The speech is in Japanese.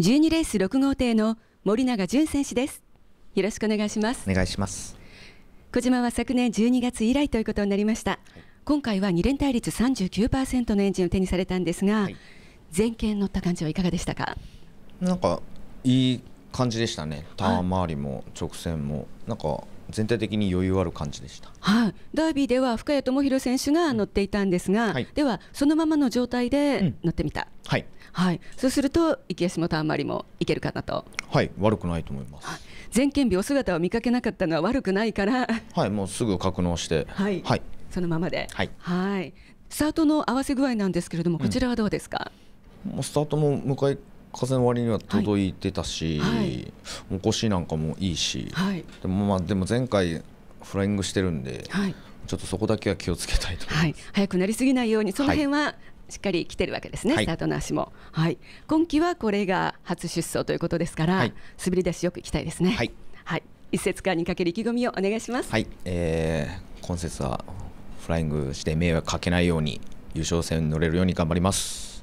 12レース6号艇の森永純選手ですよろしくお願いしますお願いします小島は昨年12月以来ということになりました、はい、今回は2連対率39%のエンジンを手にされたんですが、はい、前傾乗った感じはいかがでしたかなんかいい感じでしたねターン周りも直線も、なんか全体的に余裕ある感じでした、はい、ダービーでは深谷智弘選手が乗っていたんですが、はい、ではそのままの状態で乗ってみた、うん、はい、はい、そうすると池江もたんまりもいけるかなとはい悪くないと思います、全い、前日お姿を見かけなかったのは悪くないからはいもうすぐ格納してはい、はい、そのままではいスタートの合わせ具合なんですけれどもこちらはどうですか、うんもうスタートも迎え風の割には届いてたし、はい、お腰なんかもいいし、はい、でもまあでも前回フライングしてるんで、はい、ちょっとそこだけは気をつけたいとはい、早くなりすぎないようにその辺はしっかり来てるわけですね、はい、スタートの足も、はい、今季はこれが初出走ということですから、滑り出しよく行きたいですねはい、はい、一節間にかける意気込みをお願いしますはい、えー、今節はフライングして迷惑かけないように優勝戦乗れるように頑張ります